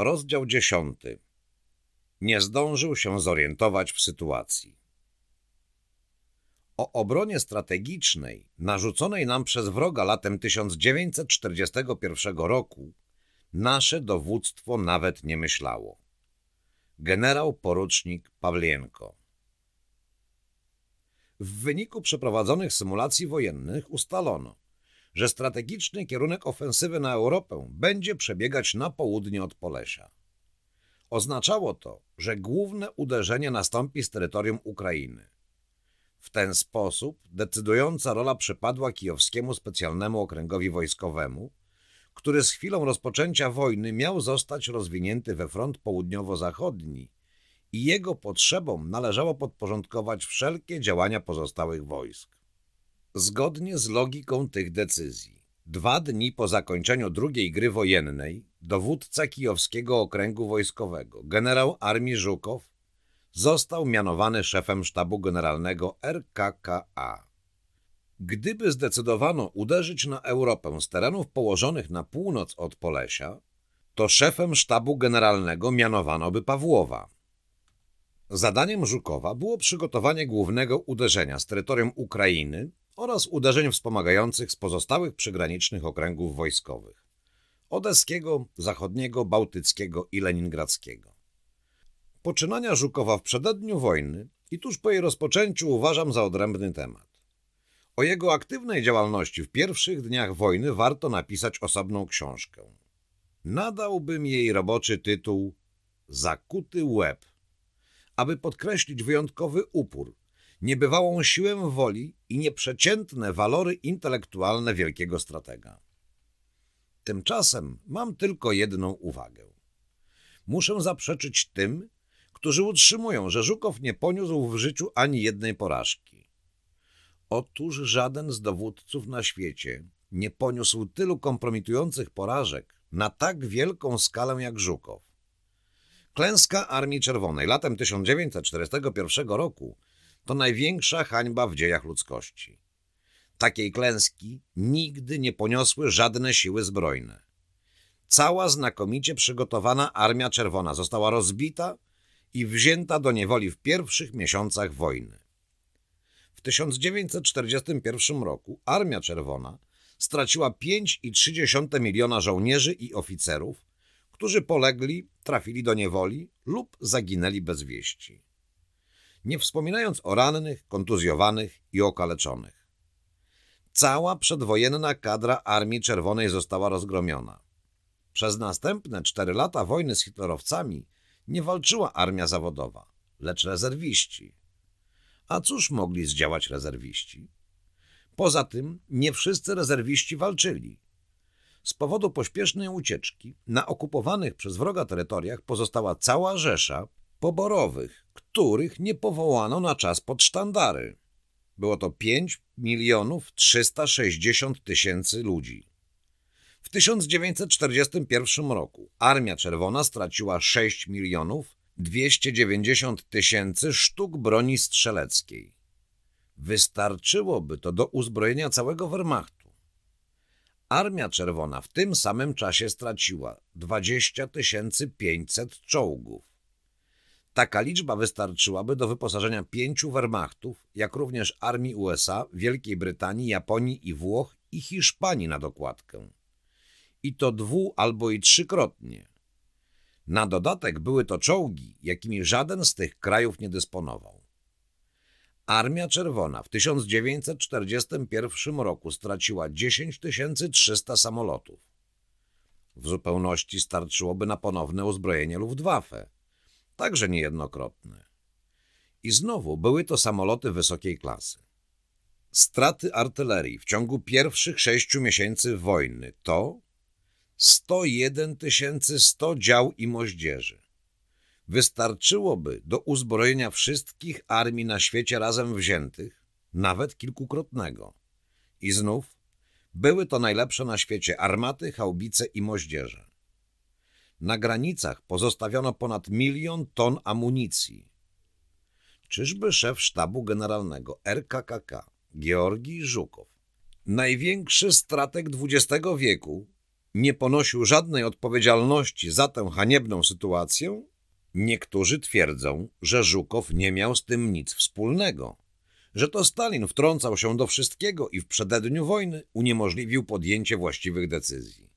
Rozdział dziesiąty. Nie zdążył się zorientować w sytuacji. O obronie strategicznej narzuconej nam przez wroga latem 1941 roku nasze dowództwo nawet nie myślało. Generał porucznik Pawlienko W wyniku przeprowadzonych symulacji wojennych ustalono, że strategiczny kierunek ofensywy na Europę będzie przebiegać na południe od Polesia. Oznaczało to, że główne uderzenie nastąpi z terytorium Ukrainy. W ten sposób decydująca rola przypadła kijowskiemu specjalnemu okręgowi wojskowemu, który z chwilą rozpoczęcia wojny miał zostać rozwinięty we front południowo-zachodni i jego potrzebom należało podporządkować wszelkie działania pozostałych wojsk. Zgodnie z logiką tych decyzji, dwa dni po zakończeniu drugiej gry wojennej, dowódca Kijowskiego Okręgu Wojskowego, generał armii Żukow, został mianowany szefem sztabu generalnego RKKA. Gdyby zdecydowano uderzyć na Europę z terenów położonych na północ od Polesia, to szefem sztabu generalnego mianowano by Pawłowa. Zadaniem Żukowa było przygotowanie głównego uderzenia z terytorium Ukrainy oraz uderzeń wspomagających z pozostałych przygranicznych okręgów wojskowych odeskiego, zachodniego, bałtyckiego i leningradzkiego. Poczynania Żukowa w przededniu wojny i tuż po jej rozpoczęciu uważam za odrębny temat. O jego aktywnej działalności w pierwszych dniach wojny warto napisać osobną książkę. Nadałbym jej roboczy tytuł Zakuty łeb, aby podkreślić wyjątkowy upór, niebywałą siłę woli i nieprzeciętne walory intelektualne wielkiego stratega. Tymczasem mam tylko jedną uwagę. Muszę zaprzeczyć tym, którzy utrzymują, że Żukow nie poniósł w życiu ani jednej porażki. Otóż żaden z dowódców na świecie nie poniósł tylu kompromitujących porażek na tak wielką skalę jak Żukow. Klęska Armii Czerwonej latem 1941 roku to największa hańba w dziejach ludzkości. Takiej klęski nigdy nie poniosły żadne siły zbrojne. Cała znakomicie przygotowana Armia Czerwona została rozbita i wzięta do niewoli w pierwszych miesiącach wojny. W 1941 roku Armia Czerwona straciła 5,3 miliona żołnierzy i oficerów, którzy polegli, trafili do niewoli lub zaginęli bez wieści nie wspominając o rannych, kontuzjowanych i okaleczonych. Cała przedwojenna kadra Armii Czerwonej została rozgromiona. Przez następne cztery lata wojny z hitlerowcami nie walczyła armia zawodowa, lecz rezerwiści. A cóż mogli zdziałać rezerwiści? Poza tym nie wszyscy rezerwiści walczyli. Z powodu pośpiesznej ucieczki na okupowanych przez wroga terytoriach pozostała cała Rzesza, poborowych, których nie powołano na czas pod sztandary. Było to 5 milionów 360 tysięcy ludzi. W 1941 roku Armia Czerwona straciła 6 milionów 290 tysięcy sztuk broni strzeleckiej. Wystarczyłoby to do uzbrojenia całego Wehrmachtu. Armia Czerwona w tym samym czasie straciła 20 500 czołgów, Taka liczba wystarczyłaby do wyposażenia pięciu Wehrmachtów, jak również armii USA, Wielkiej Brytanii, Japonii i Włoch i Hiszpanii na dokładkę. I to dwu albo i trzykrotnie. Na dodatek były to czołgi, jakimi żaden z tych krajów nie dysponował. Armia Czerwona w 1941 roku straciła 10 300 samolotów. W zupełności starczyłoby na ponowne uzbrojenie Luftwaffe – także niejednokrotny. I znowu były to samoloty wysokiej klasy. Straty artylerii w ciągu pierwszych sześciu miesięcy wojny to 101 100 dział i moździerzy. Wystarczyłoby do uzbrojenia wszystkich armii na świecie razem wziętych, nawet kilkukrotnego. I znów były to najlepsze na świecie armaty, chałbice i moździerze. Na granicach pozostawiono ponad milion ton amunicji. Czyżby szef sztabu generalnego RKKK, Georgii Żukow, największy strateg XX wieku, nie ponosił żadnej odpowiedzialności za tę haniebną sytuację? Niektórzy twierdzą, że Żukow nie miał z tym nic wspólnego, że to Stalin wtrącał się do wszystkiego i w przededniu wojny uniemożliwił podjęcie właściwych decyzji.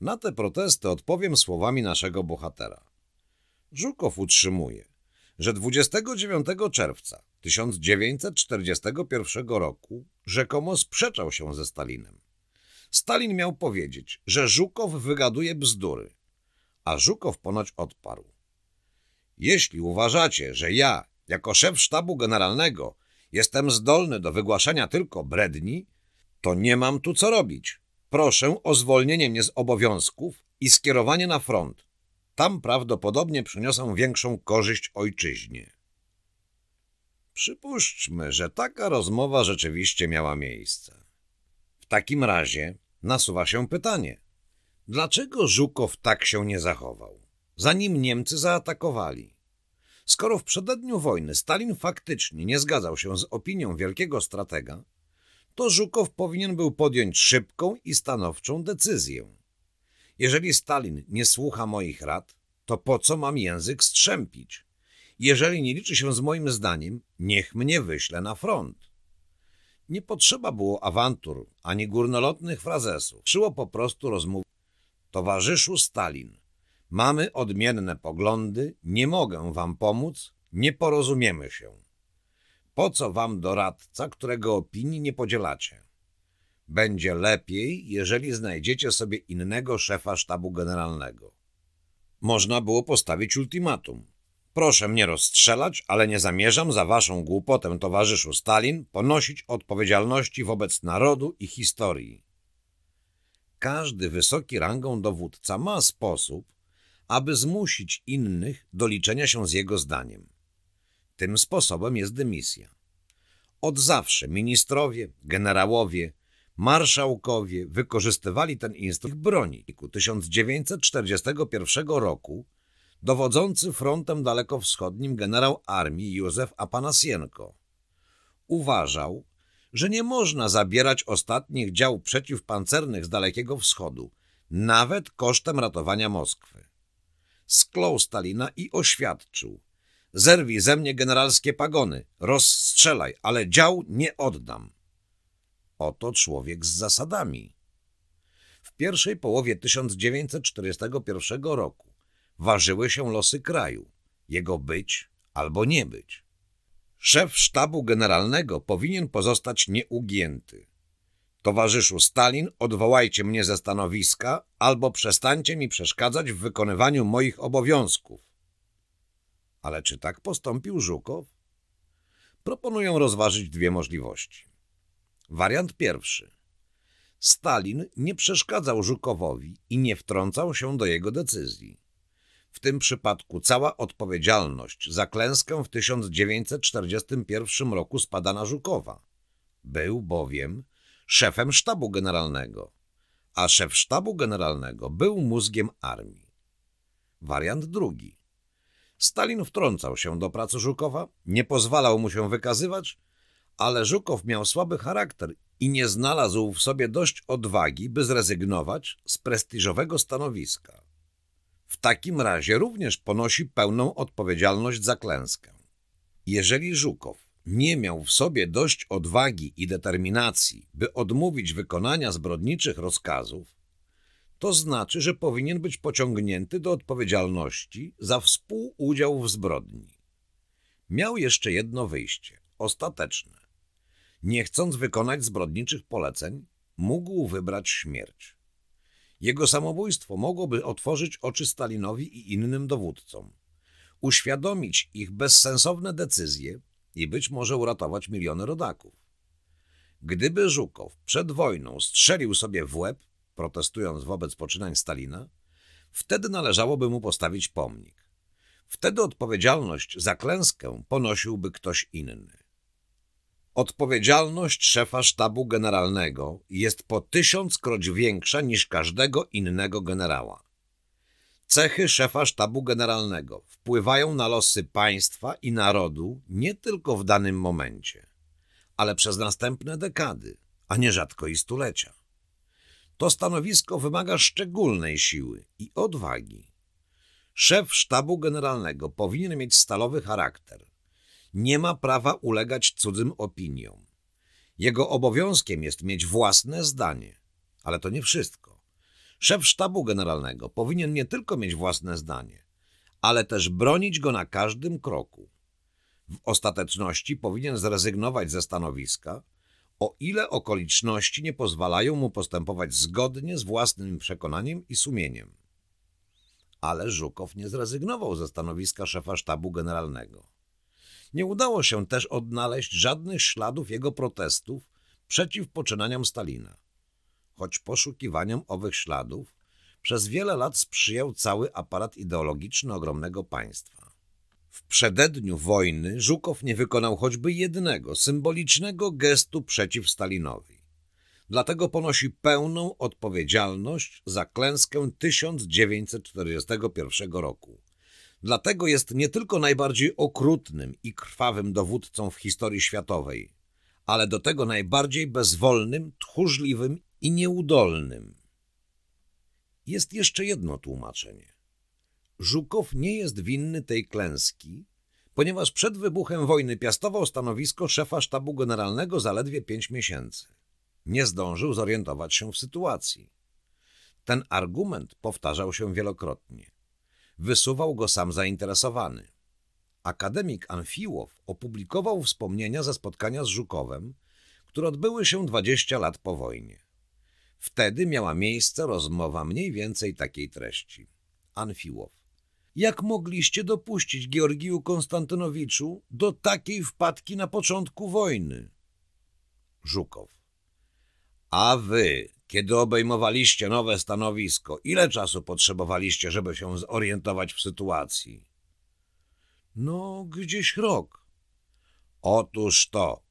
Na te protesty odpowiem słowami naszego bohatera. Żukow utrzymuje, że 29 czerwca 1941 roku rzekomo sprzeczał się ze Stalinem. Stalin miał powiedzieć, że Żukow wygaduje bzdury, a Żukow ponoć odparł. Jeśli uważacie, że ja, jako szef sztabu generalnego, jestem zdolny do wygłaszania tylko bredni, to nie mam tu co robić. Proszę o zwolnienie mnie z obowiązków i skierowanie na front. Tam prawdopodobnie przyniosę większą korzyść ojczyźnie. Przypuszczmy, że taka rozmowa rzeczywiście miała miejsce. W takim razie nasuwa się pytanie, dlaczego Żukow tak się nie zachował, zanim Niemcy zaatakowali? Skoro w przededniu wojny Stalin faktycznie nie zgadzał się z opinią wielkiego stratega, to Żukow powinien był podjąć szybką i stanowczą decyzję. Jeżeli Stalin nie słucha moich rad, to po co mam język strzępić? Jeżeli nie liczy się z moim zdaniem, niech mnie wyśle na front. Nie potrzeba było awantur ani górnolotnych frazesów. Szyło po prostu rozmów. Towarzyszu Stalin, mamy odmienne poglądy, nie mogę wam pomóc, nie porozumiemy się. Po co wam doradca, którego opinii nie podzielacie? Będzie lepiej, jeżeli znajdziecie sobie innego szefa sztabu generalnego. Można było postawić ultimatum. Proszę mnie rozstrzelać, ale nie zamierzam za waszą głupotę, towarzyszu Stalin, ponosić odpowiedzialności wobec narodu i historii. Każdy wysoki rangą dowódca ma sposób, aby zmusić innych do liczenia się z jego zdaniem. Tym sposobem jest dymisja. Od zawsze ministrowie, generałowie, marszałkowie wykorzystywali ten instrument broni. W 1941 roku dowodzący frontem dalekowschodnim generał armii Józef Apanasienko uważał, że nie można zabierać ostatnich dział przeciwpancernych z Dalekiego Wschodu, nawet kosztem ratowania Moskwy. Sklął Stalina i oświadczył – Zerwij ze mnie generalskie pagony, rozstrzelaj, ale dział nie oddam. Oto człowiek z zasadami. W pierwszej połowie 1941 roku ważyły się losy kraju, jego być albo nie być. Szef sztabu generalnego powinien pozostać nieugięty. Towarzyszu Stalin, odwołajcie mnie ze stanowiska albo przestańcie mi przeszkadzać w wykonywaniu moich obowiązków. Ale czy tak postąpił Żukow? Proponuję rozważyć dwie możliwości. Wariant pierwszy. Stalin nie przeszkadzał Żukowowi i nie wtrącał się do jego decyzji. W tym przypadku cała odpowiedzialność za klęskę w 1941 roku spada na Żukowa. Był bowiem szefem sztabu generalnego, a szef sztabu generalnego był mózgiem armii. Wariant drugi. Stalin wtrącał się do pracy Żukowa, nie pozwalał mu się wykazywać, ale Żukow miał słaby charakter i nie znalazł w sobie dość odwagi, by zrezygnować z prestiżowego stanowiska. W takim razie również ponosi pełną odpowiedzialność za klęskę. Jeżeli Żukow nie miał w sobie dość odwagi i determinacji, by odmówić wykonania zbrodniczych rozkazów, to znaczy, że powinien być pociągnięty do odpowiedzialności za współudział w zbrodni. Miał jeszcze jedno wyjście, ostateczne. Nie chcąc wykonać zbrodniczych poleceń, mógł wybrać śmierć. Jego samobójstwo mogłoby otworzyć oczy Stalinowi i innym dowódcom, uświadomić ich bezsensowne decyzje i być może uratować miliony rodaków. Gdyby Żukow przed wojną strzelił sobie w łeb, protestując wobec poczynań Stalina, wtedy należałoby mu postawić pomnik. Wtedy odpowiedzialność za klęskę ponosiłby ktoś inny. Odpowiedzialność szefa sztabu generalnego jest po tysiąckroć większa niż każdego innego generała. Cechy szefa sztabu generalnego wpływają na losy państwa i narodu nie tylko w danym momencie, ale przez następne dekady, a nierzadko i stulecia. To stanowisko wymaga szczególnej siły i odwagi. Szef sztabu generalnego powinien mieć stalowy charakter. Nie ma prawa ulegać cudzym opiniom. Jego obowiązkiem jest mieć własne zdanie, ale to nie wszystko. Szef sztabu generalnego powinien nie tylko mieć własne zdanie, ale też bronić go na każdym kroku. W ostateczności powinien zrezygnować ze stanowiska, o ile okoliczności nie pozwalają mu postępować zgodnie z własnym przekonaniem i sumieniem. Ale Żukow nie zrezygnował ze stanowiska szefa sztabu generalnego. Nie udało się też odnaleźć żadnych śladów jego protestów przeciw poczynaniom Stalina. Choć poszukiwaniom owych śladów przez wiele lat sprzyjał cały aparat ideologiczny ogromnego państwa. W przededniu wojny Żukow nie wykonał choćby jednego symbolicznego gestu przeciw Stalinowi. Dlatego ponosi pełną odpowiedzialność za klęskę 1941 roku. Dlatego jest nie tylko najbardziej okrutnym i krwawym dowódcą w historii światowej, ale do tego najbardziej bezwolnym, tchórzliwym i nieudolnym. Jest jeszcze jedno tłumaczenie. Żukow nie jest winny tej klęski, ponieważ przed wybuchem wojny piastował stanowisko szefa sztabu generalnego zaledwie pięć miesięcy. Nie zdążył zorientować się w sytuacji. Ten argument powtarzał się wielokrotnie. Wysuwał go sam zainteresowany. Akademik Anfiłow opublikował wspomnienia ze spotkania z Żukowem, które odbyły się 20 lat po wojnie. Wtedy miała miejsce rozmowa mniej więcej takiej treści. Anfiłow. Jak mogliście dopuścić Georgiu Konstantynowiczu do takiej wpadki na początku wojny? Żukow. A wy, kiedy obejmowaliście nowe stanowisko, ile czasu potrzebowaliście, żeby się zorientować w sytuacji? No, gdzieś rok. Otóż to.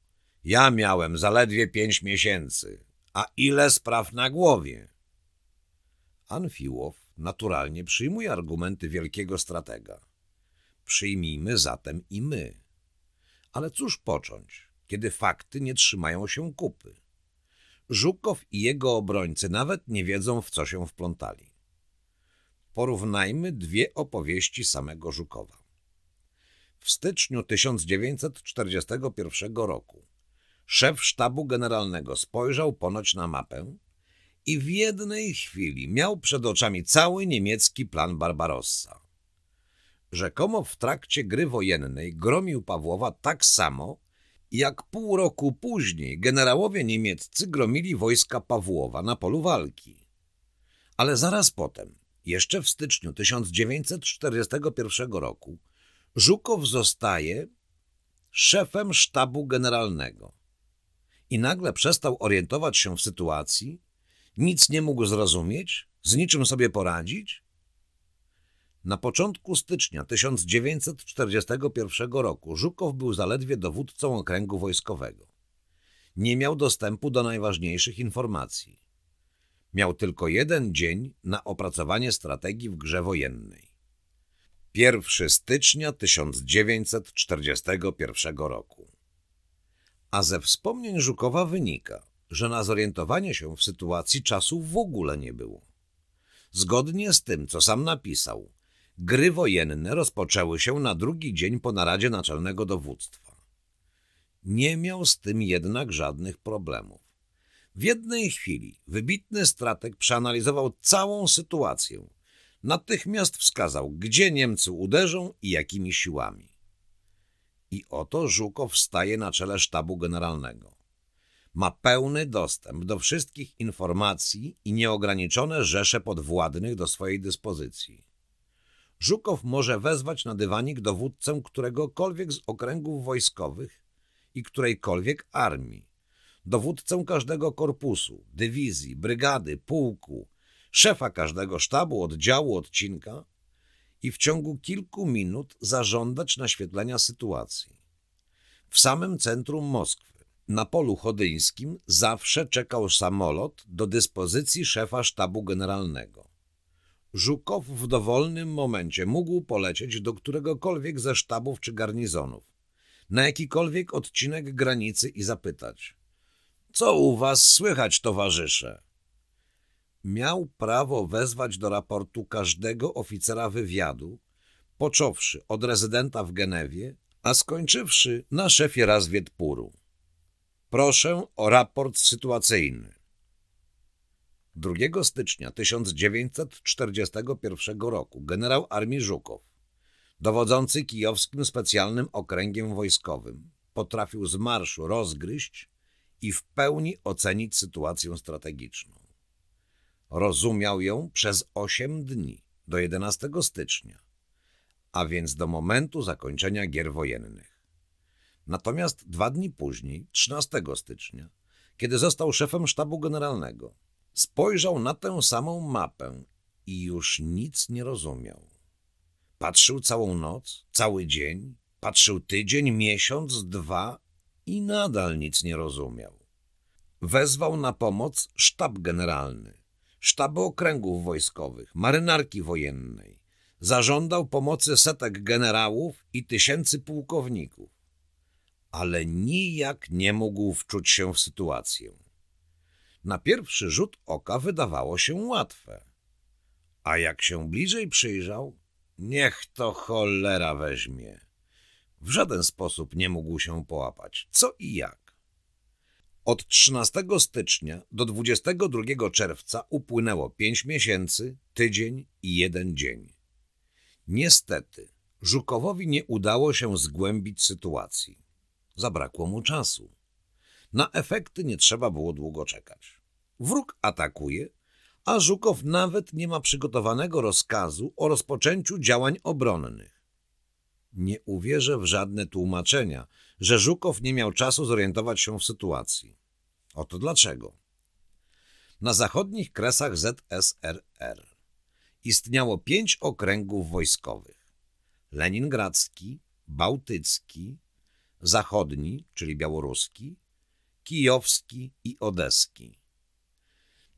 Ja miałem zaledwie pięć miesięcy. A ile spraw na głowie? Anfiłow naturalnie przyjmuje argumenty wielkiego stratega. Przyjmijmy zatem i my. Ale cóż począć, kiedy fakty nie trzymają się kupy? Żukow i jego obrońcy nawet nie wiedzą, w co się wplątali. Porównajmy dwie opowieści samego Żukowa. W styczniu 1941 roku szef sztabu generalnego spojrzał ponoć na mapę i w jednej chwili miał przed oczami cały niemiecki plan Barbarossa. Rzekomo w trakcie gry wojennej gromił Pawłowa tak samo, jak pół roku później generałowie niemieccy gromili wojska Pawłowa na polu walki. Ale zaraz potem, jeszcze w styczniu 1941 roku, Żukow zostaje szefem sztabu generalnego i nagle przestał orientować się w sytuacji, nic nie mógł zrozumieć, z niczym sobie poradzić? Na początku stycznia 1941 roku Żukow był zaledwie dowódcą okręgu wojskowego. Nie miał dostępu do najważniejszych informacji. Miał tylko jeden dzień na opracowanie strategii w grze wojennej. 1 stycznia 1941 roku. A ze wspomnień Żukowa wynika, że na zorientowanie się w sytuacji czasu w ogóle nie było. Zgodnie z tym, co sam napisał, gry wojenne rozpoczęły się na drugi dzień po naradzie naczelnego dowództwa. Nie miał z tym jednak żadnych problemów. W jednej chwili wybitny strateg przeanalizował całą sytuację. Natychmiast wskazał, gdzie Niemcy uderzą i jakimi siłami. I oto Żukow staje na czele sztabu generalnego ma pełny dostęp do wszystkich informacji i nieograniczone rzesze podwładnych do swojej dyspozycji. Żukow może wezwać na dywanik dowódcę któregokolwiek z okręgów wojskowych i którejkolwiek armii, dowódcę każdego korpusu, dywizji, brygady, pułku, szefa każdego sztabu, oddziału, odcinka i w ciągu kilku minut zażądać naświetlenia sytuacji. W samym centrum Moskwy na polu chodyńskim zawsze czekał samolot do dyspozycji szefa sztabu generalnego. Żukow w dowolnym momencie mógł polecieć do któregokolwiek ze sztabów czy garnizonów, na jakikolwiek odcinek granicy i zapytać – Co u was słychać, towarzysze? Miał prawo wezwać do raportu każdego oficera wywiadu, począwszy od rezydenta w Genewie, a skończywszy na szefie razwiedpuru. Proszę o raport sytuacyjny. 2 stycznia 1941 roku generał armii Żukow, dowodzący kijowskim specjalnym okręgiem wojskowym, potrafił z marszu rozgryźć i w pełni ocenić sytuację strategiczną. Rozumiał ją przez 8 dni, do 11 stycznia, a więc do momentu zakończenia gier wojennych. Natomiast dwa dni później, 13 stycznia, kiedy został szefem sztabu generalnego, spojrzał na tę samą mapę i już nic nie rozumiał. Patrzył całą noc, cały dzień, patrzył tydzień, miesiąc, dwa i nadal nic nie rozumiał. Wezwał na pomoc sztab generalny, sztaby okręgów wojskowych, marynarki wojennej. Zażądał pomocy setek generałów i tysięcy pułkowników ale nijak nie mógł wczuć się w sytuację. Na pierwszy rzut oka wydawało się łatwe. A jak się bliżej przyjrzał, niech to cholera weźmie. W żaden sposób nie mógł się połapać, co i jak. Od 13 stycznia do 22 czerwca upłynęło pięć miesięcy, tydzień i jeden dzień. Niestety, Żukowowi nie udało się zgłębić sytuacji. Zabrakło mu czasu. Na efekty nie trzeba było długo czekać. Wróg atakuje, a Żukow nawet nie ma przygotowanego rozkazu o rozpoczęciu działań obronnych. Nie uwierzę w żadne tłumaczenia, że Żukow nie miał czasu zorientować się w sytuacji. Oto dlaczego. Na zachodnich kresach ZSRR istniało pięć okręgów wojskowych. Leningradzki, Bałtycki, zachodni, czyli białoruski, kijowski i odeski.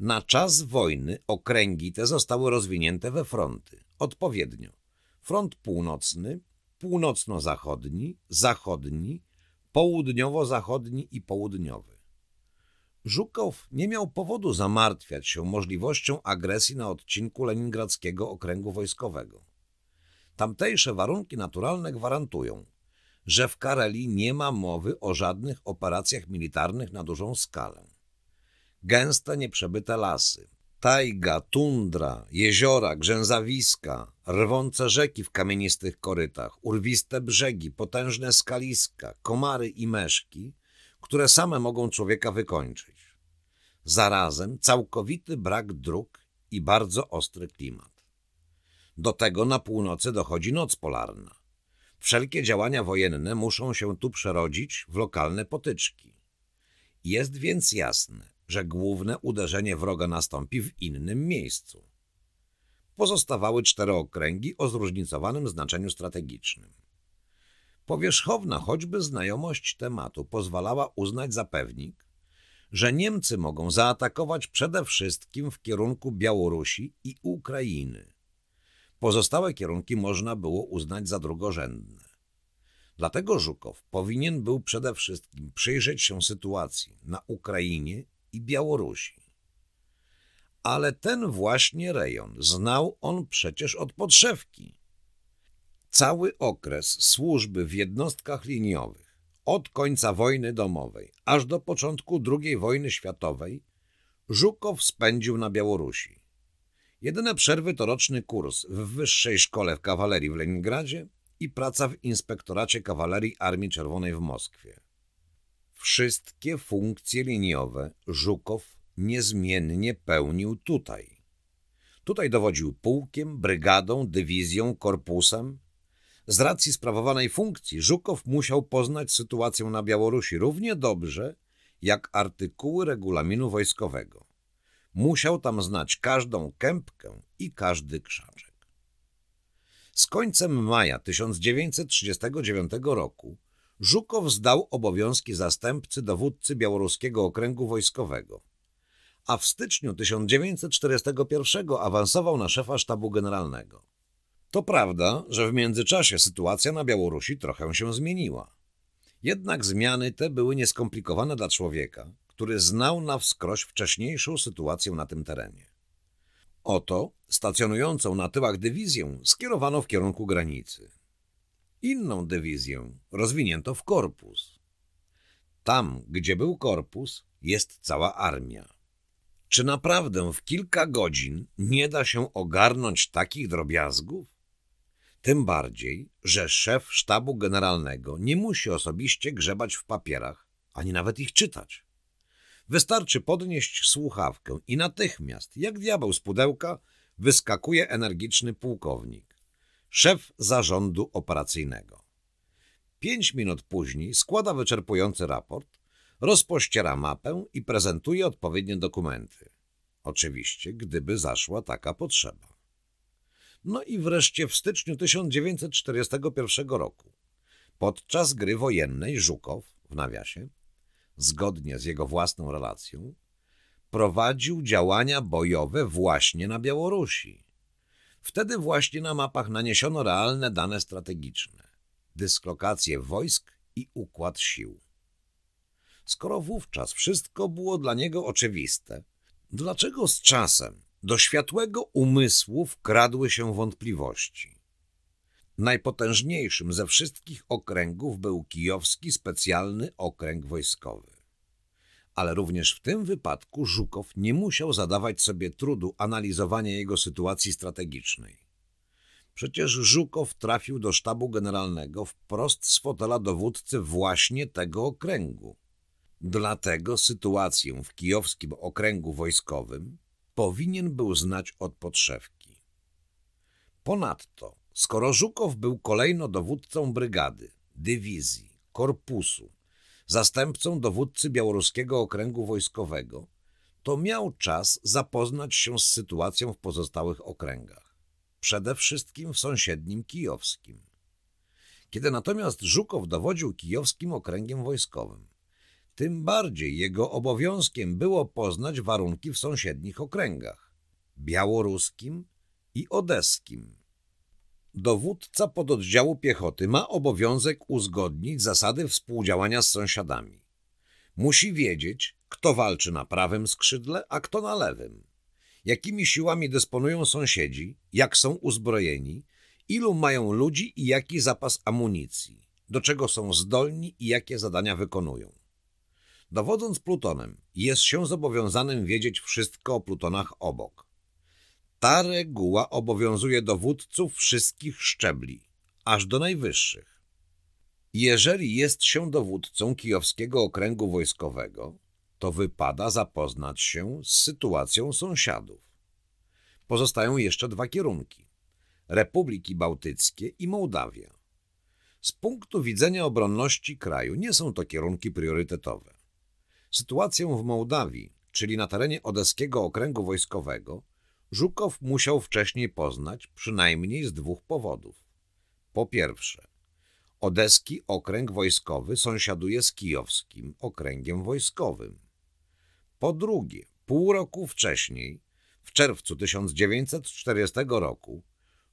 Na czas wojny okręgi te zostały rozwinięte we fronty, odpowiednio. Front północny, północno-zachodni, zachodni, południowo-zachodni i południowy. Żukow nie miał powodu zamartwiać się możliwością agresji na odcinku leningradzkiego okręgu wojskowego. Tamtejsze warunki naturalne gwarantują że w Kareli nie ma mowy o żadnych operacjach militarnych na dużą skalę. Gęste nieprzebyte lasy, tajga, tundra, jeziora, grzęzawiska, rwące rzeki w kamienistych korytach, urwiste brzegi, potężne skaliska, komary i meszki, które same mogą człowieka wykończyć. Zarazem całkowity brak dróg i bardzo ostry klimat. Do tego na północy dochodzi noc polarna. Wszelkie działania wojenne muszą się tu przerodzić w lokalne potyczki. Jest więc jasne, że główne uderzenie wroga nastąpi w innym miejscu. Pozostawały cztery okręgi o zróżnicowanym znaczeniu strategicznym. Powierzchowna choćby znajomość tematu pozwalała uznać za pewnik, że Niemcy mogą zaatakować przede wszystkim w kierunku Białorusi i Ukrainy. Pozostałe kierunki można było uznać za drugorzędne. Dlatego Żukow powinien był przede wszystkim przyjrzeć się sytuacji na Ukrainie i Białorusi. Ale ten właśnie rejon znał on przecież od podszewki. Cały okres służby w jednostkach liniowych, od końca wojny domowej aż do początku II wojny światowej, Żukow spędził na Białorusi. Jedyne przerwy to roczny kurs w Wyższej Szkole w Kawalerii w Leningradzie i praca w Inspektoracie Kawalerii Armii Czerwonej w Moskwie. Wszystkie funkcje liniowe Żukow niezmiennie pełnił tutaj. Tutaj dowodził pułkiem, brygadą, dywizją, korpusem. Z racji sprawowanej funkcji Żukow musiał poznać sytuację na Białorusi równie dobrze jak artykuły regulaminu wojskowego. Musiał tam znać każdą kępkę i każdy krzaczek. Z końcem maja 1939 roku Żukow zdał obowiązki zastępcy dowódcy Białoruskiego Okręgu Wojskowego, a w styczniu 1941 awansował na szefa sztabu generalnego. To prawda, że w międzyczasie sytuacja na Białorusi trochę się zmieniła. Jednak zmiany te były nieskomplikowane dla człowieka, który znał na wskroś wcześniejszą sytuację na tym terenie. Oto stacjonującą na tyłach dywizję skierowano w kierunku granicy. Inną dywizję rozwinięto w korpus. Tam, gdzie był korpus, jest cała armia. Czy naprawdę w kilka godzin nie da się ogarnąć takich drobiazgów? Tym bardziej, że szef sztabu generalnego nie musi osobiście grzebać w papierach, ani nawet ich czytać. Wystarczy podnieść słuchawkę i natychmiast, jak diabeł z pudełka, wyskakuje energiczny pułkownik, szef zarządu operacyjnego. Pięć minut później składa wyczerpujący raport, rozpościera mapę i prezentuje odpowiednie dokumenty. Oczywiście, gdyby zaszła taka potrzeba. No i wreszcie w styczniu 1941 roku, podczas gry wojennej Żukow, w nawiasie, zgodnie z jego własną relacją, prowadził działania bojowe właśnie na Białorusi. Wtedy właśnie na mapach naniesiono realne dane strategiczne, dyslokacje wojsk i układ sił. Skoro wówczas wszystko było dla niego oczywiste, dlaczego z czasem do światłego umysłu wkradły się wątpliwości? Najpotężniejszym ze wszystkich okręgów był Kijowski Specjalny Okręg Wojskowy ale również w tym wypadku Żukow nie musiał zadawać sobie trudu analizowania jego sytuacji strategicznej. Przecież Żukow trafił do sztabu generalnego wprost z fotela dowódcy właśnie tego okręgu. Dlatego sytuację w kijowskim okręgu wojskowym powinien był znać od podszewki. Ponadto, skoro Żukow był kolejno dowódcą brygady, dywizji, korpusu, zastępcą dowódcy Białoruskiego Okręgu Wojskowego, to miał czas zapoznać się z sytuacją w pozostałych okręgach, przede wszystkim w sąsiednim kijowskim. Kiedy natomiast Żukow dowodził kijowskim okręgiem wojskowym, tym bardziej jego obowiązkiem było poznać warunki w sąsiednich okręgach białoruskim i odeskim. Dowódca pododdziału piechoty ma obowiązek uzgodnić zasady współdziałania z sąsiadami. Musi wiedzieć, kto walczy na prawym skrzydle, a kto na lewym. Jakimi siłami dysponują sąsiedzi, jak są uzbrojeni, ilu mają ludzi i jaki zapas amunicji, do czego są zdolni i jakie zadania wykonują. Dowodząc Plutonem, jest się zobowiązanym wiedzieć wszystko o Plutonach obok. Ta reguła obowiązuje dowódców wszystkich szczebli, aż do najwyższych. Jeżeli jest się dowódcą Kijowskiego Okręgu Wojskowego, to wypada zapoznać się z sytuacją sąsiadów. Pozostają jeszcze dwa kierunki – Republiki Bałtyckie i Mołdawia. Z punktu widzenia obronności kraju nie są to kierunki priorytetowe. Sytuację w Mołdawii, czyli na terenie Odeskiego Okręgu Wojskowego, Żukow musiał wcześniej poznać przynajmniej z dwóch powodów. Po pierwsze, Odeski Okręg Wojskowy sąsiaduje z Kijowskim Okręgiem Wojskowym. Po drugie, pół roku wcześniej, w czerwcu 1940 roku,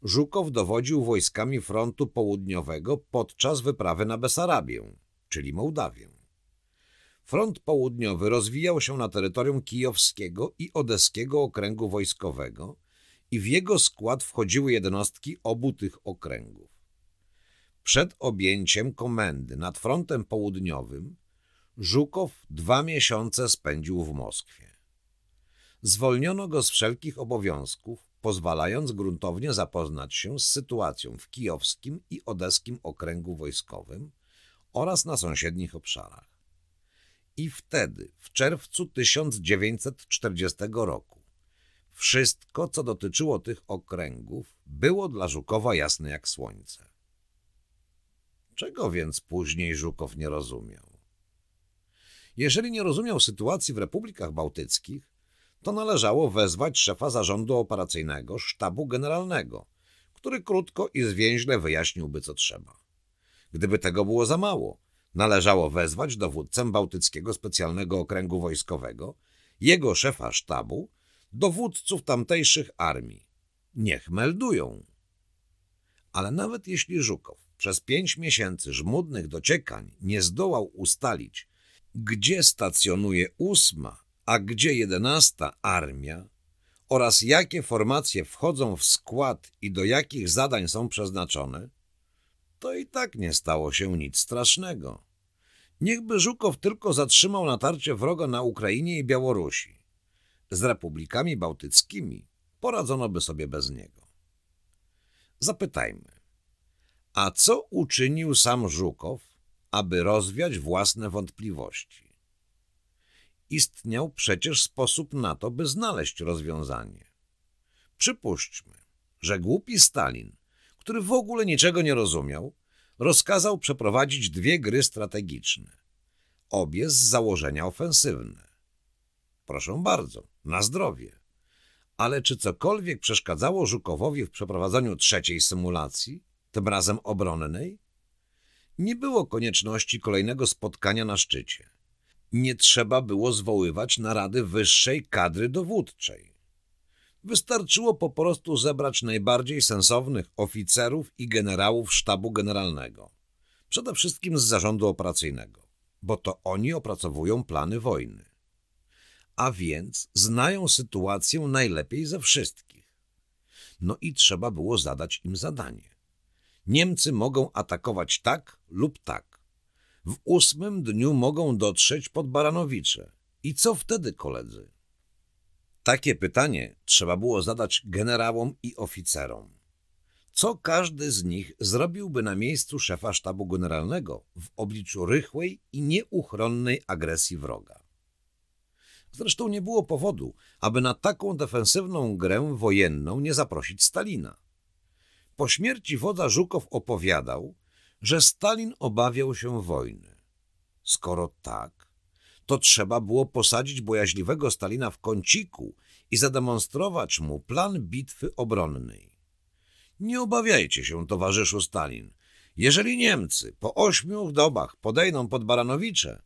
Żukow dowodził wojskami frontu południowego podczas wyprawy na Besarabię, czyli Mołdawię. Front Południowy rozwijał się na terytorium Kijowskiego i Odeskiego Okręgu Wojskowego i w jego skład wchodziły jednostki obu tych okręgów. Przed objęciem komendy nad frontem południowym Żukow dwa miesiące spędził w Moskwie. Zwolniono go z wszelkich obowiązków, pozwalając gruntownie zapoznać się z sytuacją w kijowskim i odeskim okręgu wojskowym oraz na sąsiednich obszarach. I wtedy, w czerwcu 1940 roku, wszystko, co dotyczyło tych okręgów, było dla Żukowa jasne jak słońce. Czego więc później Żukow nie rozumiał? Jeżeli nie rozumiał sytuacji w republikach bałtyckich, to należało wezwać szefa zarządu operacyjnego sztabu generalnego, który krótko i zwięźle wyjaśniłby, co trzeba. Gdyby tego było za mało, Należało wezwać dowódcę Bałtyckiego Specjalnego Okręgu Wojskowego, jego szefa sztabu, dowódców tamtejszych armii. Niech meldują. Ale nawet jeśli Żukow przez pięć miesięcy żmudnych dociekań nie zdołał ustalić, gdzie stacjonuje ósma, a gdzie jedenasta armia oraz jakie formacje wchodzą w skład i do jakich zadań są przeznaczone, to i tak nie stało się nic strasznego. Niechby Żukow tylko zatrzymał natarcie wroga na Ukrainie i Białorusi. Z republikami bałtyckimi poradzono by sobie bez niego. Zapytajmy, a co uczynił sam Żukow, aby rozwiać własne wątpliwości? Istniał przecież sposób na to, by znaleźć rozwiązanie. Przypuśćmy, że głupi Stalin który w ogóle niczego nie rozumiał, rozkazał przeprowadzić dwie gry strategiczne. Obie z założenia ofensywne. Proszę bardzo, na zdrowie. Ale czy cokolwiek przeszkadzało Żukowowi w przeprowadzeniu trzeciej symulacji, tym razem obronnej? Nie było konieczności kolejnego spotkania na szczycie. Nie trzeba było zwoływać na rady wyższej kadry dowódczej. Wystarczyło po prostu zebrać najbardziej sensownych oficerów i generałów sztabu generalnego, przede wszystkim z zarządu operacyjnego, bo to oni opracowują plany wojny. A więc znają sytuację najlepiej ze wszystkich. No i trzeba było zadać im zadanie. Niemcy mogą atakować tak lub tak. W ósmym dniu mogą dotrzeć pod Baranowicze. I co wtedy, koledzy? Takie pytanie trzeba było zadać generałom i oficerom. Co każdy z nich zrobiłby na miejscu szefa sztabu generalnego w obliczu rychłej i nieuchronnej agresji wroga? Zresztą nie było powodu, aby na taką defensywną grę wojenną nie zaprosić Stalina. Po śmierci woda Żukow opowiadał, że Stalin obawiał się wojny. Skoro tak, to trzeba było posadzić bojaźliwego Stalina w kąciku i zademonstrować mu plan bitwy obronnej. Nie obawiajcie się, towarzyszu Stalin. Jeżeli Niemcy po ośmiu dobach podejdą pod Baranowicze,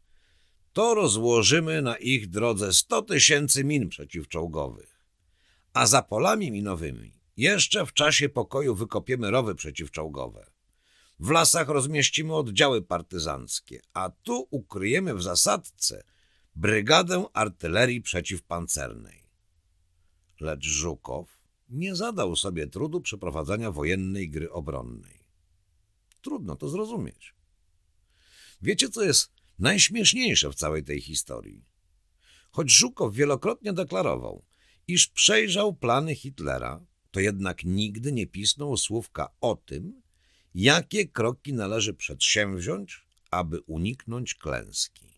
to rozłożymy na ich drodze 100 tysięcy min przeciwczołgowych. A za polami minowymi jeszcze w czasie pokoju wykopiemy rowy przeciwczołgowe. W lasach rozmieścimy oddziały partyzanckie, a tu ukryjemy w zasadce Brygadę Artylerii Przeciwpancernej. Lecz Żukow nie zadał sobie trudu przeprowadzania wojennej gry obronnej. Trudno to zrozumieć. Wiecie, co jest najśmieszniejsze w całej tej historii? Choć Żukow wielokrotnie deklarował, iż przejrzał plany Hitlera, to jednak nigdy nie pisnął słówka o tym, jakie kroki należy przedsięwziąć, aby uniknąć klęski.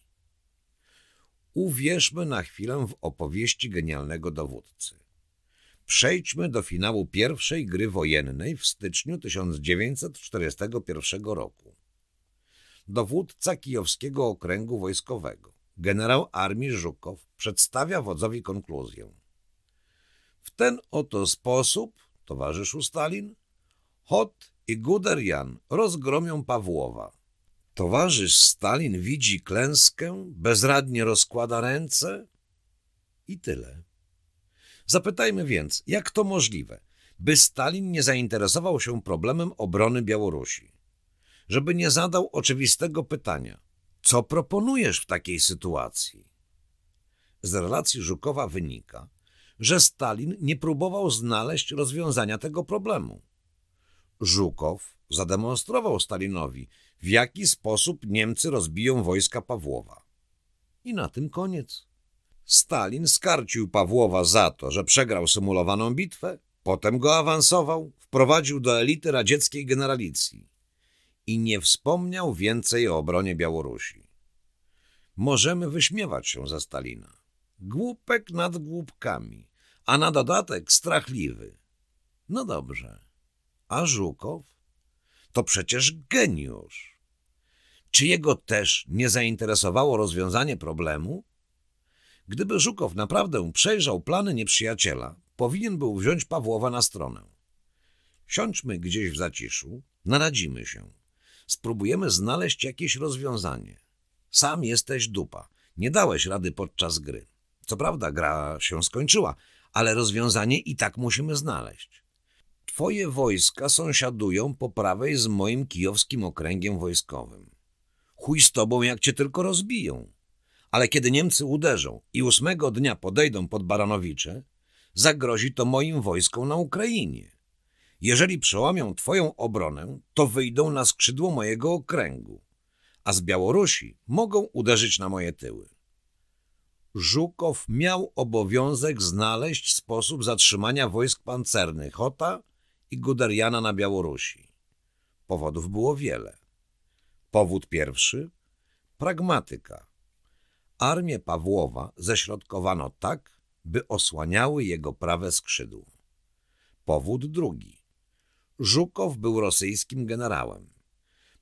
Uwierzmy na chwilę w opowieści genialnego dowódcy. Przejdźmy do finału pierwszej gry wojennej w styczniu 1941 roku. Dowódca Kijowskiego Okręgu Wojskowego, generał armii Żukow, przedstawia wodzowi konkluzję. W ten oto sposób, towarzyszu Stalin, Hot i Guderian rozgromią Pawłowa. Towarzysz Stalin widzi klęskę, bezradnie rozkłada ręce i tyle. Zapytajmy więc, jak to możliwe, by Stalin nie zainteresował się problemem obrony Białorusi? Żeby nie zadał oczywistego pytania, co proponujesz w takiej sytuacji? Z relacji Żukowa wynika, że Stalin nie próbował znaleźć rozwiązania tego problemu. Żukow zademonstrował Stalinowi, w jaki sposób Niemcy rozbiją wojska Pawłowa. I na tym koniec. Stalin skarcił Pawłowa za to, że przegrał symulowaną bitwę, potem go awansował, wprowadził do elity radzieckiej generalicji i nie wspomniał więcej o obronie Białorusi. Możemy wyśmiewać się ze Stalina. Głupek nad głupkami, a na dodatek strachliwy. No dobrze. A Żukow? To przecież geniusz. Czy jego też nie zainteresowało rozwiązanie problemu? Gdyby Żukow naprawdę przejrzał plany nieprzyjaciela, powinien był wziąć Pawłowa na stronę. Siądźmy gdzieś w zaciszu, naradzimy się. Spróbujemy znaleźć jakieś rozwiązanie. Sam jesteś dupa. Nie dałeś rady podczas gry. Co prawda gra się skończyła, ale rozwiązanie i tak musimy znaleźć. Twoje wojska sąsiadują po prawej z moim kijowskim okręgiem wojskowym. Chuj z tobą, jak cię tylko rozbiją. Ale kiedy Niemcy uderzą i ósmego dnia podejdą pod Baranowicze, zagrozi to moim wojskom na Ukrainie. Jeżeli przełamią twoją obronę, to wyjdą na skrzydło mojego okręgu, a z Białorusi mogą uderzyć na moje tyły. Żukow miał obowiązek znaleźć sposób zatrzymania wojsk pancernych Hota i Guderiana na Białorusi. Powodów było wiele. Powód pierwszy – pragmatyka. Armię Pawłowa ześrodkowano tak, by osłaniały jego prawe skrzydło. Powód drugi – Żukow był rosyjskim generałem.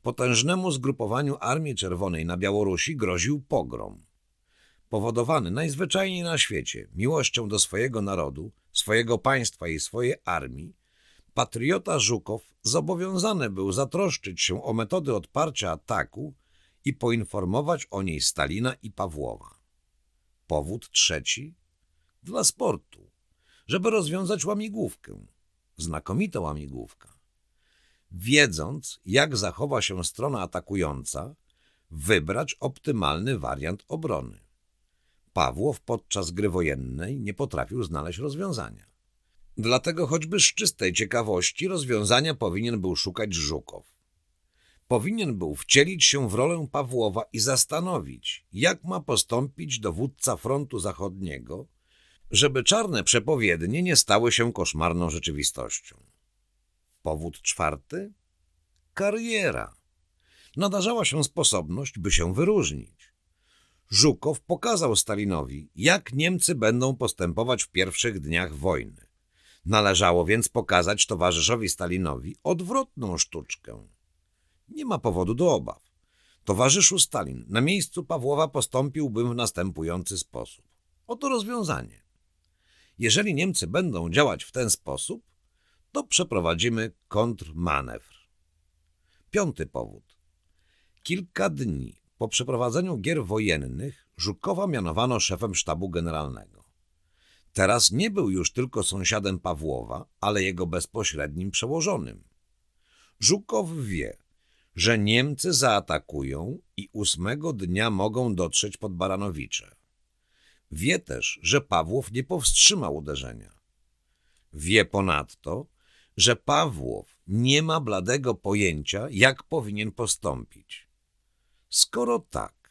Potężnemu zgrupowaniu Armii Czerwonej na Białorusi groził pogrom. Powodowany najzwyczajniej na świecie miłością do swojego narodu, swojego państwa i swojej armii, patriota Żukow zobowiązany był zatroszczyć się o metody odparcia ataku i poinformować o niej Stalina i Pawłowa. Powód trzeci – dla sportu, żeby rozwiązać łamigłówkę, znakomita łamigłówka. Wiedząc, jak zachowa się strona atakująca, wybrać optymalny wariant obrony. Pawłow podczas gry wojennej nie potrafił znaleźć rozwiązania. Dlatego choćby z czystej ciekawości rozwiązania powinien był szukać Żukow. Powinien był wcielić się w rolę Pawłowa i zastanowić, jak ma postąpić dowódca frontu zachodniego, żeby czarne przepowiednie nie stały się koszmarną rzeczywistością. Powód czwarty? Kariera. Nadarzała się sposobność, by się wyróżnić. Żukow pokazał Stalinowi, jak Niemcy będą postępować w pierwszych dniach wojny. Należało więc pokazać towarzyszowi Stalinowi odwrotną sztuczkę. Nie ma powodu do obaw. Towarzyszu Stalin, na miejscu Pawłowa postąpiłbym w następujący sposób. Oto rozwiązanie. Jeżeli Niemcy będą działać w ten sposób, to przeprowadzimy kontrmanewr. Piąty powód. Kilka dni po przeprowadzeniu gier wojennych Żukowa mianowano szefem sztabu generalnego. Teraz nie był już tylko sąsiadem Pawłowa, ale jego bezpośrednim przełożonym. Żukow wie, że Niemcy zaatakują i ósmego dnia mogą dotrzeć pod Baranowicze. Wie też, że Pawłow nie powstrzymał uderzenia. Wie ponadto, że Pawłow nie ma bladego pojęcia, jak powinien postąpić. Skoro tak,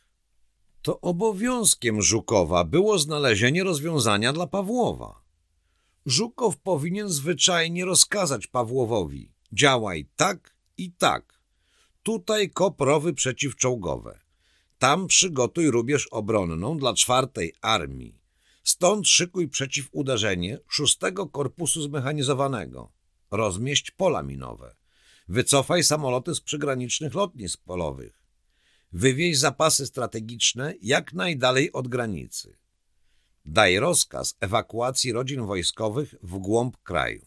to obowiązkiem Żukowa było znalezienie rozwiązania dla Pawłowa. Żukow powinien zwyczajnie rozkazać Pawłowowi działaj tak i tak. Tutaj koprowy przeciwczołgowe. Tam przygotuj rubież obronną dla czwartej armii. Stąd szykuj przeciwuderzenie szóstego korpusu zmechanizowanego. Rozmieść pola minowe. Wycofaj samoloty z przygranicznych lotnisk polowych wywieź zapasy strategiczne jak najdalej od granicy. Daj rozkaz ewakuacji rodzin wojskowych w głąb kraju.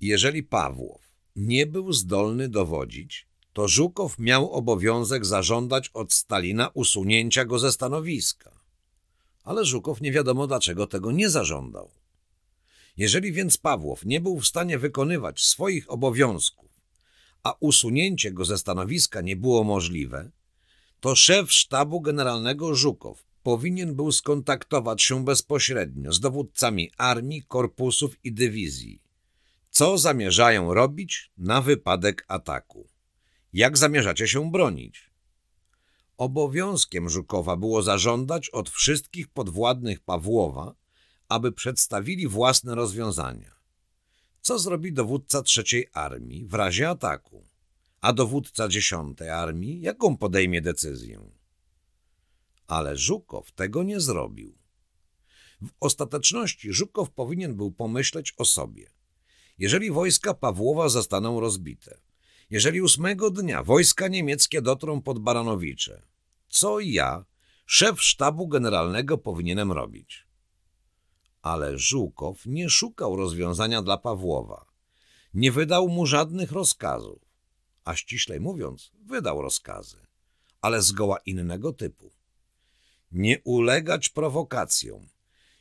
Jeżeli Pawłow nie był zdolny dowodzić, to Żukow miał obowiązek zażądać od Stalina usunięcia go ze stanowiska. Ale Żukow nie wiadomo dlaczego tego nie zażądał. Jeżeli więc Pawłow nie był w stanie wykonywać swoich obowiązków, a usunięcie go ze stanowiska nie było możliwe, to szef sztabu generalnego Żukow powinien był skontaktować się bezpośrednio z dowódcami armii, korpusów i dywizji. Co zamierzają robić na wypadek ataku? Jak zamierzacie się bronić? Obowiązkiem Żukowa było zażądać od wszystkich podwładnych Pawłowa, aby przedstawili własne rozwiązania. Co zrobi dowódca trzeciej armii w razie ataku? a dowódca dziesiątej armii, jaką podejmie decyzję. Ale Żukow tego nie zrobił. W ostateczności Żukow powinien był pomyśleć o sobie. Jeżeli wojska Pawłowa zostaną rozbite, jeżeli ósmego dnia wojska niemieckie dotrą pod Baranowicze, co ja, szef sztabu generalnego, powinienem robić? Ale Żukow nie szukał rozwiązania dla Pawłowa. Nie wydał mu żadnych rozkazów a ściślej mówiąc, wydał rozkazy, ale zgoła innego typu. Nie ulegać prowokacjom,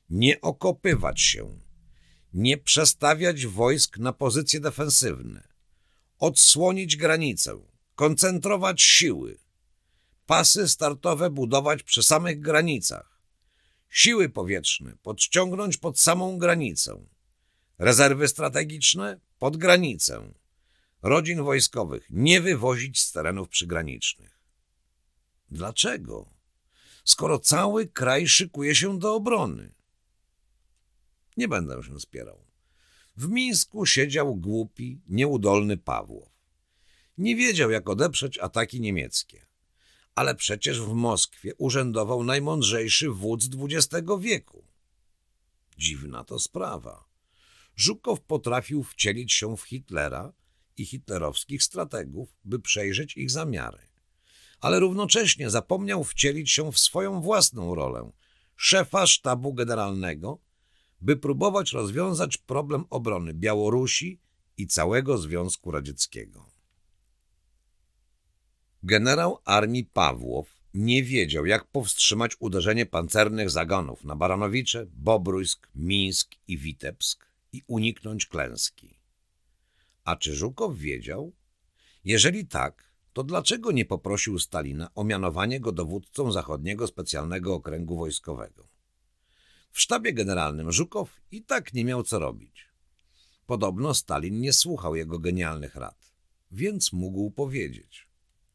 nie okopywać się, nie przestawiać wojsk na pozycje defensywne, odsłonić granicę, koncentrować siły, pasy startowe budować przy samych granicach, siły powietrzne podciągnąć pod samą granicę, rezerwy strategiczne pod granicę, rodzin wojskowych nie wywozić z terenów przygranicznych. Dlaczego? Skoro cały kraj szykuje się do obrony. Nie będę się spierał. W Mińsku siedział głupi, nieudolny Pawłow. Nie wiedział, jak odeprzeć ataki niemieckie. Ale przecież w Moskwie urzędował najmądrzejszy wódz XX wieku. Dziwna to sprawa. Żukow potrafił wcielić się w Hitlera, i hitlerowskich strategów, by przejrzeć ich zamiary. Ale równocześnie zapomniał wcielić się w swoją własną rolę szefa sztabu generalnego, by próbować rozwiązać problem obrony Białorusi i całego Związku Radzieckiego. Generał armii Pawłow nie wiedział, jak powstrzymać uderzenie pancernych zagonów na Baranowicze, Bobrujsk, Mińsk i Witebsk i uniknąć klęski. A czy Żukow wiedział? Jeżeli tak, to dlaczego nie poprosił Stalina o mianowanie go dowódcą Zachodniego Specjalnego Okręgu Wojskowego? W sztabie generalnym Żukow i tak nie miał co robić. Podobno Stalin nie słuchał jego genialnych rad, więc mógł powiedzieć.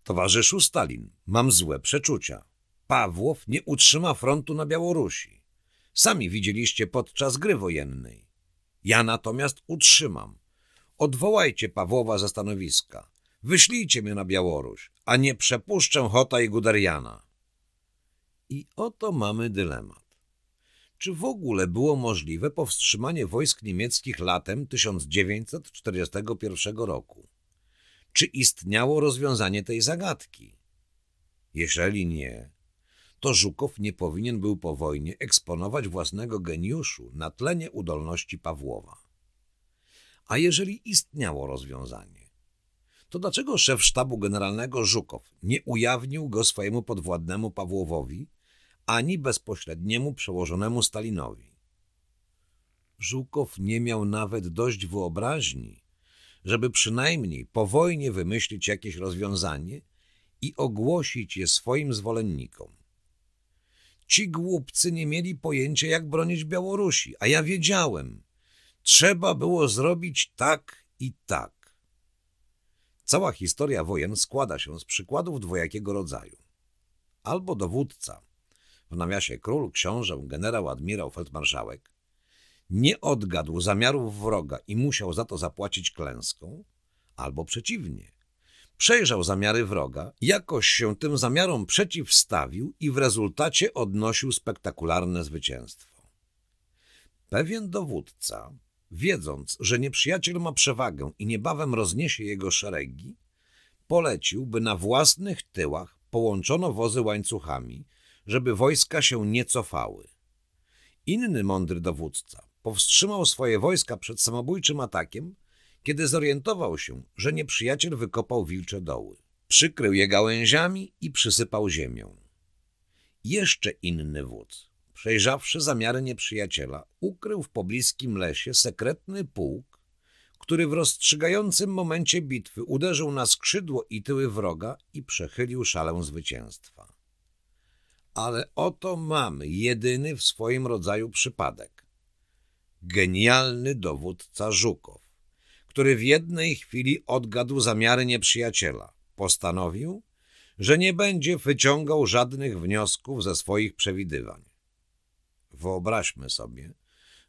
Towarzyszu Stalin, mam złe przeczucia. Pawłow nie utrzyma frontu na Białorusi. Sami widzieliście podczas gry wojennej. Ja natomiast utrzymam. Odwołajcie Pawłowa ze stanowiska. Wyślijcie mnie na Białoruś, a nie przepuszczę Hota i Guderiana. I oto mamy dylemat. Czy w ogóle było możliwe powstrzymanie wojsk niemieckich latem 1941 roku? Czy istniało rozwiązanie tej zagadki? Jeżeli nie, to Żukow nie powinien był po wojnie eksponować własnego geniuszu na tle nieudolności Pawłowa. A jeżeli istniało rozwiązanie, to dlaczego szef sztabu generalnego Żukow nie ujawnił go swojemu podwładnemu Pawłowowi ani bezpośredniemu przełożonemu Stalinowi? Żukow nie miał nawet dość wyobraźni, żeby przynajmniej po wojnie wymyślić jakieś rozwiązanie i ogłosić je swoim zwolennikom. Ci głupcy nie mieli pojęcia, jak bronić Białorusi, a ja wiedziałem – trzeba było zrobić tak i tak. Cała historia wojen składa się z przykładów dwojakiego rodzaju. Albo dowódca, w nawiasie król, książę, generał, admirał, feldmarszałek, nie odgadł zamiarów wroga i musiał za to zapłacić klęską, albo przeciwnie. Przejrzał zamiary wroga, jakoś się tym zamiarom przeciwstawił i w rezultacie odnosił spektakularne zwycięstwo. Pewien dowódca Wiedząc, że nieprzyjaciel ma przewagę i niebawem rozniesie jego szeregi, polecił, by na własnych tyłach połączono wozy łańcuchami, żeby wojska się nie cofały. Inny mądry dowódca powstrzymał swoje wojska przed samobójczym atakiem, kiedy zorientował się, że nieprzyjaciel wykopał wilcze doły. Przykrył je gałęziami i przysypał ziemią. Jeszcze inny wódz przejrzawszy zamiary nieprzyjaciela, ukrył w pobliskim lesie sekretny pułk, który w rozstrzygającym momencie bitwy uderzył na skrzydło i tyły wroga i przechylił szalę zwycięstwa. Ale oto mamy jedyny w swoim rodzaju przypadek. Genialny dowódca Żukow, który w jednej chwili odgadł zamiary nieprzyjaciela, postanowił, że nie będzie wyciągał żadnych wniosków ze swoich przewidywań. Wyobraźmy sobie,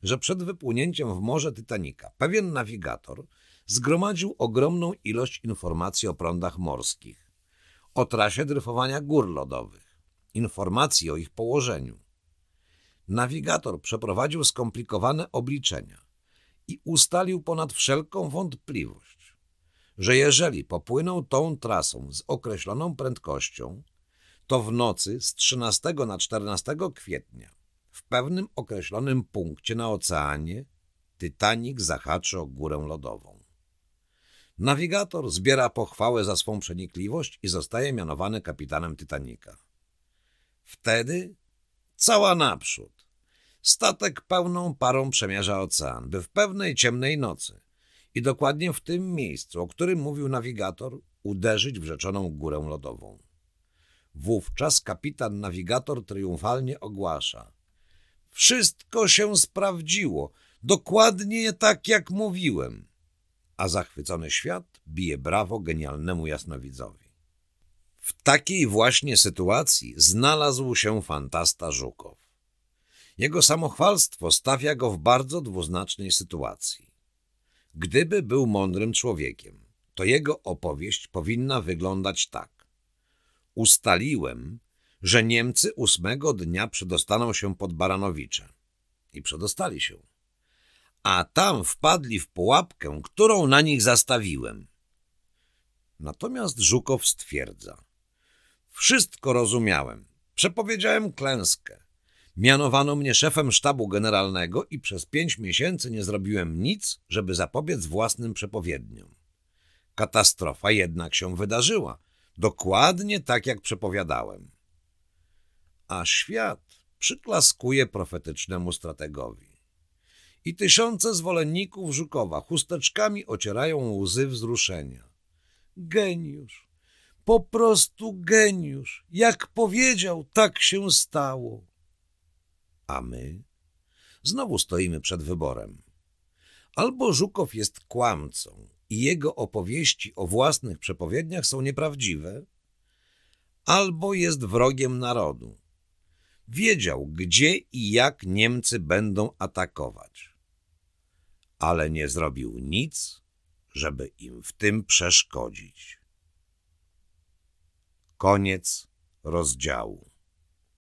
że przed wypłynięciem w morze Titanika pewien nawigator zgromadził ogromną ilość informacji o prądach morskich, o trasie dryfowania gór lodowych, informacji o ich położeniu. Nawigator przeprowadził skomplikowane obliczenia i ustalił ponad wszelką wątpliwość, że jeżeli popłyną tą trasą z określoną prędkością, to w nocy z 13 na 14 kwietnia w pewnym określonym punkcie na oceanie Titanic zahaczy o górę lodową. Nawigator zbiera pochwałę za swą przenikliwość i zostaje mianowany kapitanem Titanica. Wtedy cała naprzód. Statek pełną parą przemierza ocean, by w pewnej ciemnej nocy i dokładnie w tym miejscu, o którym mówił nawigator, uderzyć w rzeczoną górę lodową. Wówczas kapitan nawigator triumfalnie ogłasza wszystko się sprawdziło, dokładnie tak jak mówiłem. A zachwycony świat bije brawo genialnemu jasnowidzowi. W takiej właśnie sytuacji znalazł się fantasta Żukow. Jego samochwalstwo stawia go w bardzo dwuznacznej sytuacji. Gdyby był mądrym człowiekiem, to jego opowieść powinna wyglądać tak. Ustaliłem, że Niemcy ósmego dnia przedostaną się pod Baranowicze. I przedostali się. A tam wpadli w pułapkę, którą na nich zastawiłem. Natomiast Żukow stwierdza. Wszystko rozumiałem. Przepowiedziałem klęskę. Mianowano mnie szefem sztabu generalnego i przez pięć miesięcy nie zrobiłem nic, żeby zapobiec własnym przepowiedniom. Katastrofa jednak się wydarzyła, dokładnie tak jak przepowiadałem a świat przyklaskuje profetycznemu strategowi. I tysiące zwolenników Żukowa chusteczkami ocierają łzy wzruszenia. Geniusz, po prostu geniusz. Jak powiedział, tak się stało. A my? Znowu stoimy przed wyborem. Albo Żukow jest kłamcą i jego opowieści o własnych przepowiedniach są nieprawdziwe, albo jest wrogiem narodu Wiedział, gdzie i jak Niemcy będą atakować. Ale nie zrobił nic, żeby im w tym przeszkodzić. Koniec rozdziału.